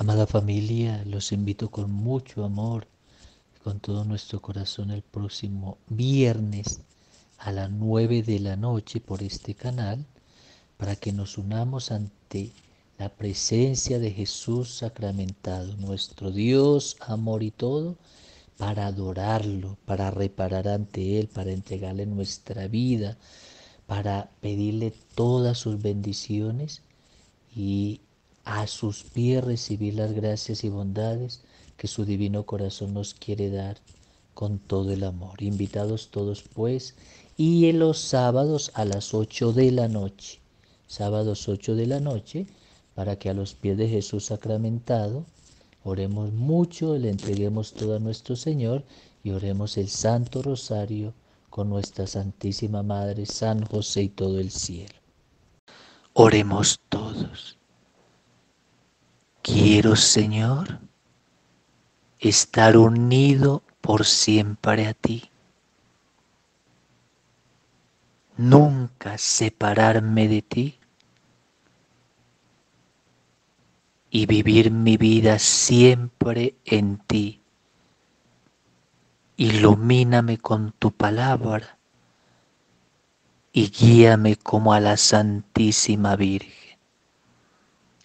Amada familia, los invito con mucho amor, con todo nuestro corazón el próximo viernes a las 9 de la noche por este canal, para que nos unamos ante la presencia de Jesús sacramentado, nuestro Dios, amor y todo, para adorarlo, para reparar ante Él, para entregarle nuestra vida, para pedirle todas sus bendiciones y a sus pies recibir las gracias y bondades que su divino corazón nos quiere dar con todo el amor. Invitados todos pues, y en los sábados a las 8 de la noche, sábados ocho de la noche, para que a los pies de Jesús sacramentado oremos mucho, le entreguemos todo a nuestro Señor y oremos el Santo Rosario con nuestra Santísima Madre, San José y todo el cielo. Oremos todos. Quiero, Señor, estar unido por siempre a ti. Nunca separarme de ti y vivir mi vida siempre en ti. Ilumíname con tu palabra y guíame como a la Santísima Virgen.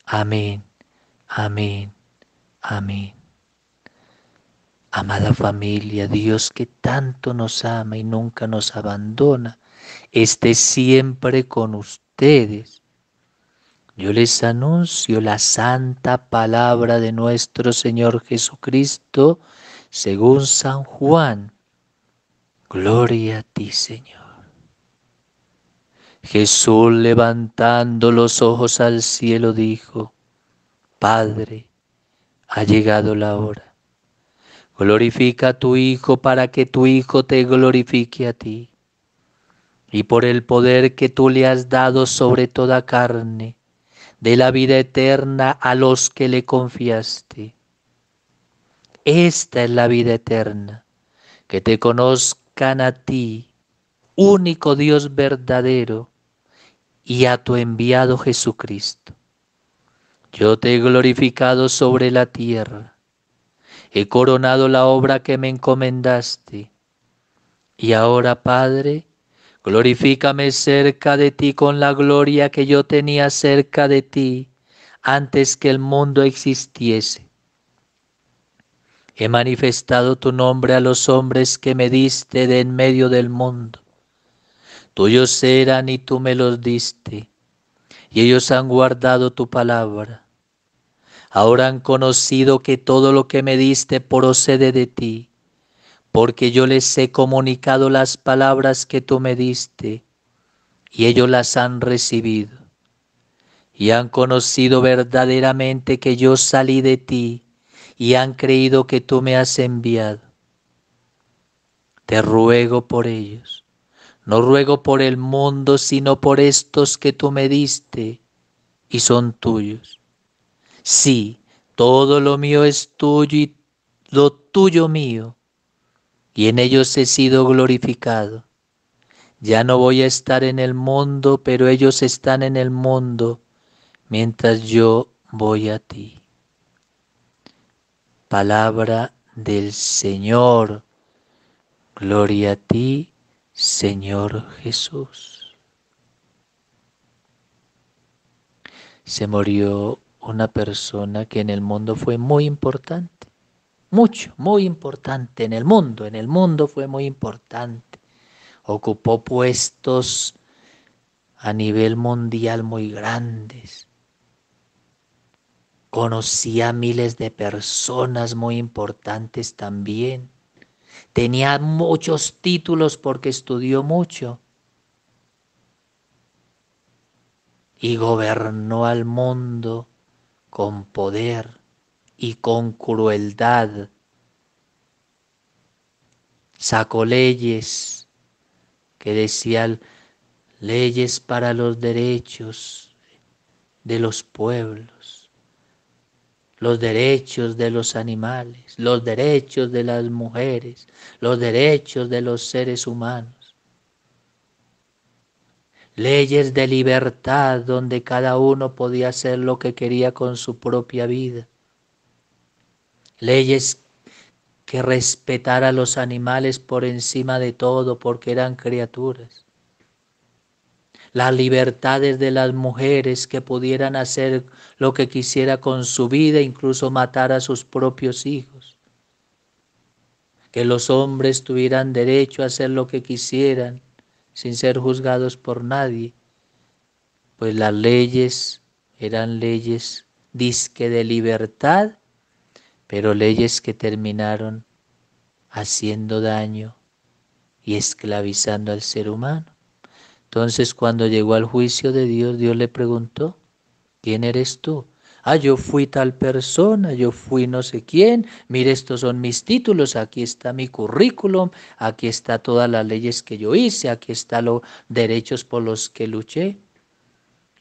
Amén. Amén. Amén. Amada familia, Dios que tanto nos ama y nunca nos abandona, esté siempre con ustedes. Yo les anuncio la santa palabra de nuestro Señor Jesucristo según San Juan. Gloria a ti, Señor. Jesús levantando los ojos al cielo dijo, Padre, ha llegado la hora. Glorifica a tu Hijo para que tu Hijo te glorifique a ti. Y por el poder que tú le has dado sobre toda carne, de la vida eterna a los que le confiaste. Esta es la vida eterna, que te conozcan a ti, único Dios verdadero, y a tu enviado Jesucristo yo te he glorificado sobre la tierra, he coronado la obra que me encomendaste. Y ahora, Padre, glorifícame cerca de ti con la gloria que yo tenía cerca de ti antes que el mundo existiese. He manifestado tu nombre a los hombres que me diste de en medio del mundo. Tuyos eran y tú me los diste, y ellos han guardado tu palabra. Ahora han conocido que todo lo que me diste procede de ti, porque yo les he comunicado las palabras que tú me diste, y ellos las han recibido. Y han conocido verdaderamente que yo salí de ti, y han creído que tú me has enviado. Te ruego por ellos. No ruego por el mundo, sino por estos que tú me diste y son tuyos Sí, todo lo mío es tuyo y lo tuyo mío, y en ellos he sido glorificado. Ya no voy a estar en el mundo, pero ellos están en el mundo, mientras yo voy a ti. Palabra del Señor. Gloria a ti, Señor Jesús. Se murió una persona que en el mundo fue muy importante, mucho, muy importante en el mundo, en el mundo fue muy importante, ocupó puestos a nivel mundial muy grandes, conocía a miles de personas muy importantes también, tenía muchos títulos porque estudió mucho. Y gobernó al mundo con poder y con crueldad. Sacó leyes que decían leyes para los derechos de los pueblos, los derechos de los animales, los derechos de las mujeres, los derechos de los seres humanos leyes de libertad donde cada uno podía hacer lo que quería con su propia vida, leyes que respetara a los animales por encima de todo porque eran criaturas, las libertades de las mujeres que pudieran hacer lo que quisiera con su vida, incluso matar a sus propios hijos, que los hombres tuvieran derecho a hacer lo que quisieran sin ser juzgados por nadie, pues las leyes eran leyes disque de libertad, pero leyes que terminaron haciendo daño y esclavizando al ser humano. Entonces cuando llegó al juicio de Dios, Dios le preguntó, ¿quién eres tú? ah, yo fui tal persona, yo fui no sé quién, mire, estos son mis títulos, aquí está mi currículum, aquí está todas las leyes que yo hice, aquí están los derechos por los que luché.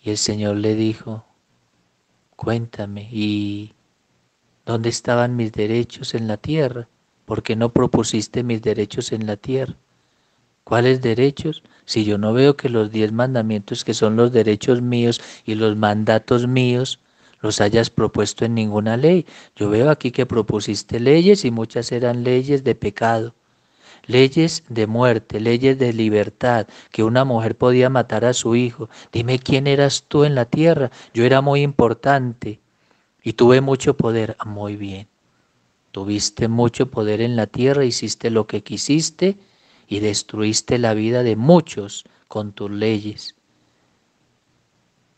Y el Señor le dijo, cuéntame, ¿y dónde estaban mis derechos en la tierra? ¿Por qué no propusiste mis derechos en la tierra? ¿Cuáles derechos? Si yo no veo que los diez mandamientos, que son los derechos míos y los mandatos míos, los hayas propuesto en ninguna ley. Yo veo aquí que propusiste leyes y muchas eran leyes de pecado, leyes de muerte, leyes de libertad, que una mujer podía matar a su hijo. Dime quién eras tú en la tierra. Yo era muy importante y tuve mucho poder. Ah, muy bien. Tuviste mucho poder en la tierra, hiciste lo que quisiste y destruiste la vida de muchos con tus leyes.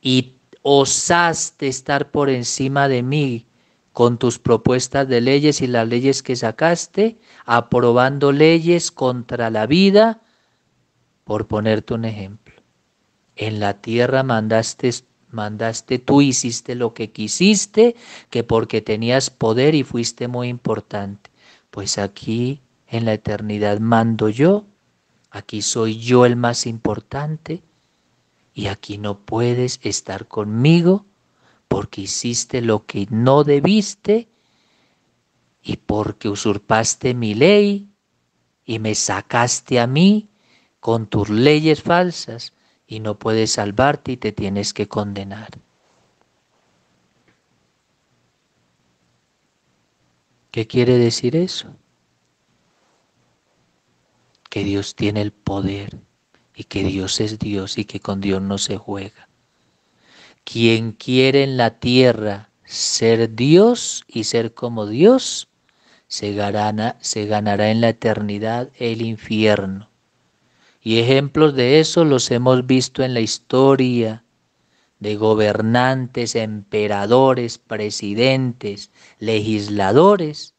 Y osaste estar por encima de mí con tus propuestas de leyes y las leyes que sacaste, aprobando leyes contra la vida, por ponerte un ejemplo. En la tierra mandaste, mandaste tú, hiciste lo que quisiste, que porque tenías poder y fuiste muy importante. Pues aquí en la eternidad mando yo, aquí soy yo el más importante y aquí no puedes estar conmigo porque hiciste lo que no debiste y porque usurpaste mi ley y me sacaste a mí con tus leyes falsas y no puedes salvarte y te tienes que condenar. ¿Qué quiere decir eso? Que Dios tiene el poder y que Dios es Dios y que con Dios no se juega. Quien quiere en la tierra ser Dios y ser como Dios, se ganará, se ganará en la eternidad el infierno. Y ejemplos de eso los hemos visto en la historia de gobernantes, emperadores, presidentes, legisladores,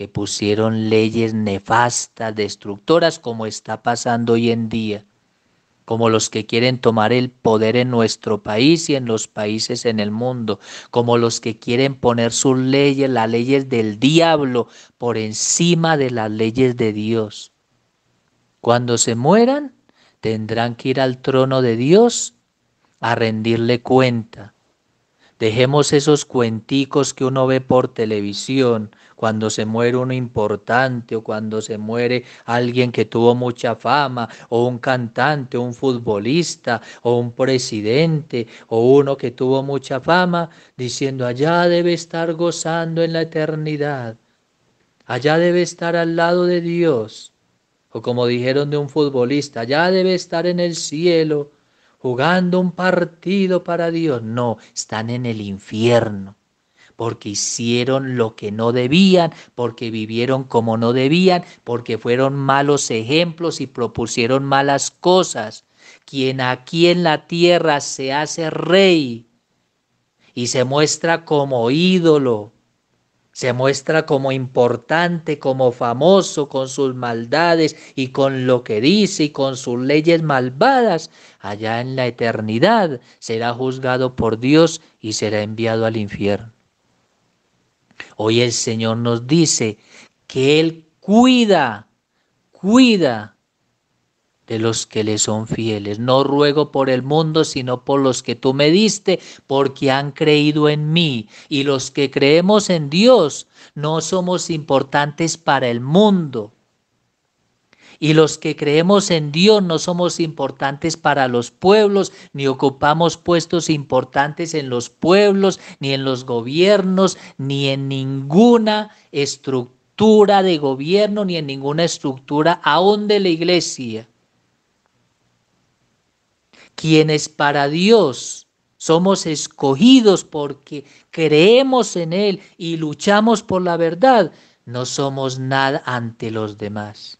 que pusieron leyes nefastas, destructoras, como está pasando hoy en día, como los que quieren tomar el poder en nuestro país y en los países en el mundo, como los que quieren poner sus leyes, las leyes del diablo, por encima de las leyes de Dios. Cuando se mueran, tendrán que ir al trono de Dios a rendirle cuenta. Dejemos esos cuenticos que uno ve por televisión, cuando se muere uno importante o cuando se muere alguien que tuvo mucha fama, o un cantante, o un futbolista, o un presidente, o uno que tuvo mucha fama, diciendo, allá debe estar gozando en la eternidad, allá debe estar al lado de Dios, o como dijeron de un futbolista, allá debe estar en el cielo jugando un partido para Dios. No, están en el infierno porque hicieron lo que no debían, porque vivieron como no debían, porque fueron malos ejemplos y propusieron malas cosas. Quien aquí en la tierra se hace rey y se muestra como ídolo, se muestra como importante, como famoso con sus maldades y con lo que dice y con sus leyes malvadas. Allá en la eternidad será juzgado por Dios y será enviado al infierno. Hoy el Señor nos dice que Él cuida, cuida de los que le son fieles. No ruego por el mundo, sino por los que tú me diste, porque han creído en mí. Y los que creemos en Dios no somos importantes para el mundo. Y los que creemos en Dios no somos importantes para los pueblos, ni ocupamos puestos importantes en los pueblos, ni en los gobiernos, ni en ninguna estructura de gobierno, ni en ninguna estructura aún de la iglesia quienes para Dios somos escogidos porque creemos en Él y luchamos por la verdad, no somos nada ante los demás.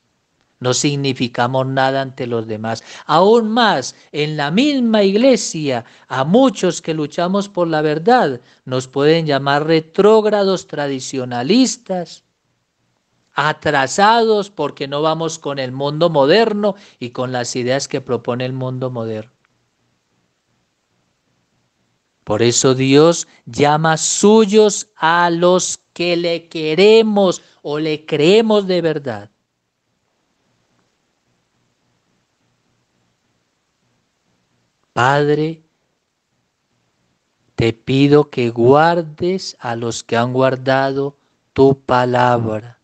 No significamos nada ante los demás. Aún más, en la misma iglesia, a muchos que luchamos por la verdad, nos pueden llamar retrógrados tradicionalistas, atrasados porque no vamos con el mundo moderno y con las ideas que propone el mundo moderno. Por eso Dios llama suyos a los que le queremos o le creemos de verdad. Padre, te pido que guardes a los que han guardado tu palabra.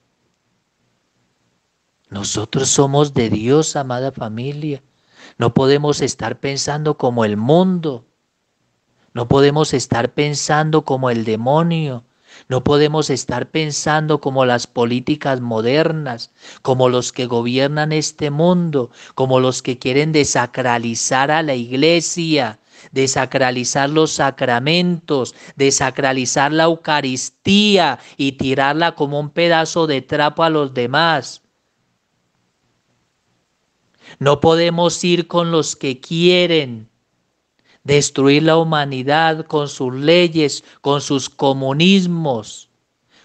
Nosotros somos de Dios, amada familia. No podemos estar pensando como el mundo. No podemos estar pensando como el demonio. No podemos estar pensando como las políticas modernas, como los que gobiernan este mundo, como los que quieren desacralizar a la iglesia, desacralizar los sacramentos, desacralizar la Eucaristía y tirarla como un pedazo de trapo a los demás. No podemos ir con los que quieren destruir la humanidad con sus leyes, con sus comunismos,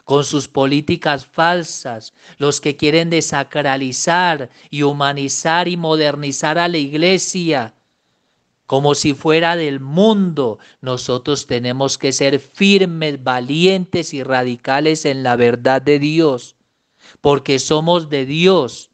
con sus políticas falsas, los que quieren desacralizar y humanizar y modernizar a la iglesia como si fuera del mundo. Nosotros tenemos que ser firmes, valientes y radicales en la verdad de Dios, porque somos de Dios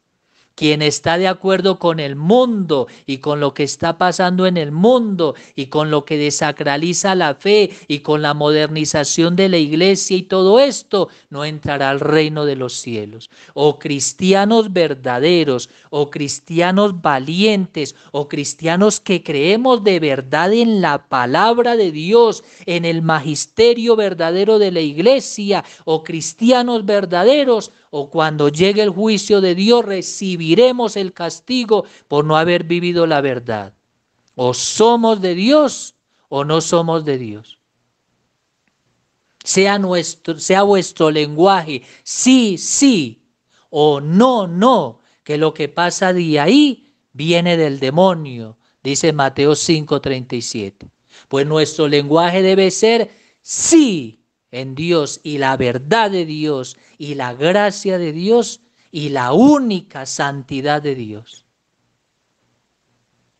quien está de acuerdo con el mundo y con lo que está pasando en el mundo y con lo que desacraliza la fe y con la modernización de la iglesia y todo esto, no entrará al reino de los cielos. O cristianos verdaderos, o cristianos valientes, o cristianos que creemos de verdad en la palabra de Dios, en el magisterio verdadero de la iglesia, o cristianos verdaderos, o cuando llegue el juicio de Dios recibirá iremos el castigo por no haber vivido la verdad. O somos de Dios o no somos de Dios. Sea, nuestro, sea vuestro lenguaje sí, sí o no, no, que lo que pasa de ahí viene del demonio, dice Mateo 5:37. Pues nuestro lenguaje debe ser sí en Dios y la verdad de Dios y la gracia de Dios y la única santidad de Dios.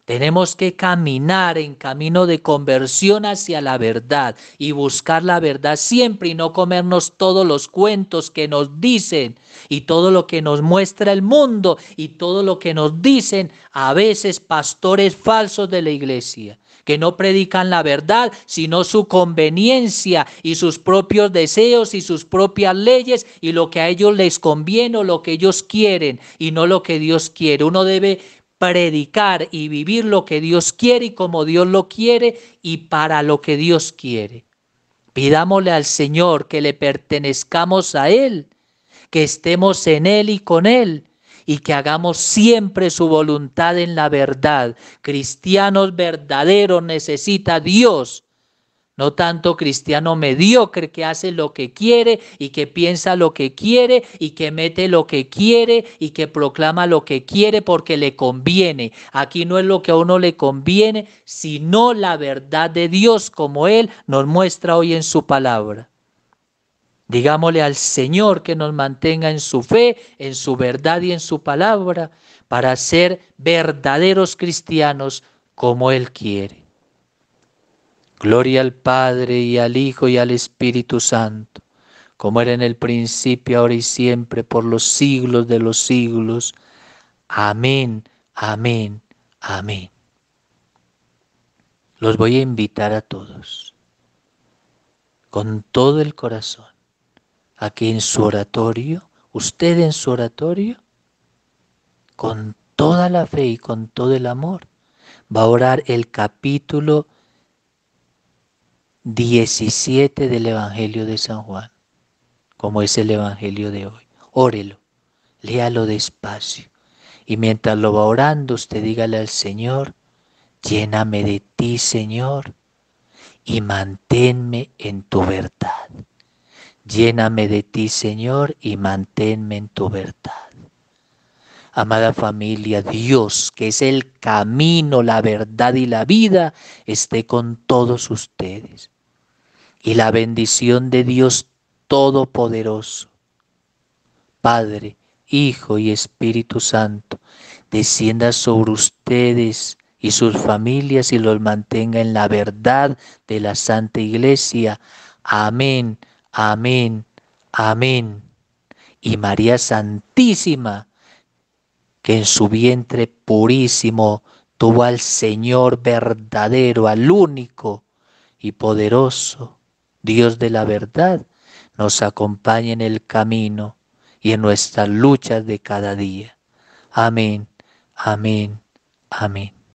Tenemos que caminar en camino de conversión hacia la verdad y buscar la verdad siempre y no comernos todos los cuentos que nos dicen y todo lo que nos muestra el mundo y todo lo que nos dicen a veces pastores falsos de la iglesia que no predican la verdad, sino su conveniencia y sus propios deseos y sus propias leyes y lo que a ellos les conviene o lo que ellos quieren y no lo que Dios quiere. Uno debe predicar y vivir lo que Dios quiere y como Dios lo quiere y para lo que Dios quiere. Pidámosle al Señor que le pertenezcamos a Él, que estemos en Él y con Él y que hagamos siempre su voluntad en la verdad. Cristianos verdaderos necesita Dios no tanto cristiano mediocre que hace lo que quiere y que piensa lo que quiere y que mete lo que quiere y que proclama lo que quiere porque le conviene. Aquí no es lo que a uno le conviene, sino la verdad de Dios como Él nos muestra hoy en su palabra. Digámosle al Señor que nos mantenga en su fe, en su verdad y en su palabra, para ser verdaderos cristianos como Él quiere. Gloria al Padre y al Hijo y al Espíritu Santo, como era en el principio, ahora y siempre, por los siglos de los siglos. Amén, amén, amén. Los voy a invitar a todos, con todo el corazón, a que en su oratorio, usted en su oratorio, con toda la fe y con todo el amor, va a orar el capítulo 17 del Evangelio de San Juan, como es el Evangelio de hoy. Órelo, léalo despacio. Y mientras lo va orando, usted dígale al Señor, lléname de ti, Señor, y manténme en tu verdad. Lléname de ti, Señor, y manténme en tu verdad. Amada familia, Dios, que es el camino, la verdad y la vida, esté con todos ustedes y la bendición de Dios Todopoderoso, Padre, Hijo y Espíritu Santo, descienda sobre ustedes y sus familias y los mantenga en la verdad de la Santa Iglesia. Amén, amén, amén. Y María Santísima, que en su vientre purísimo tuvo al Señor verdadero, al único y poderoso Dios de la verdad, nos acompañe en el camino y en nuestras luchas de cada día. Amén, amén, amén.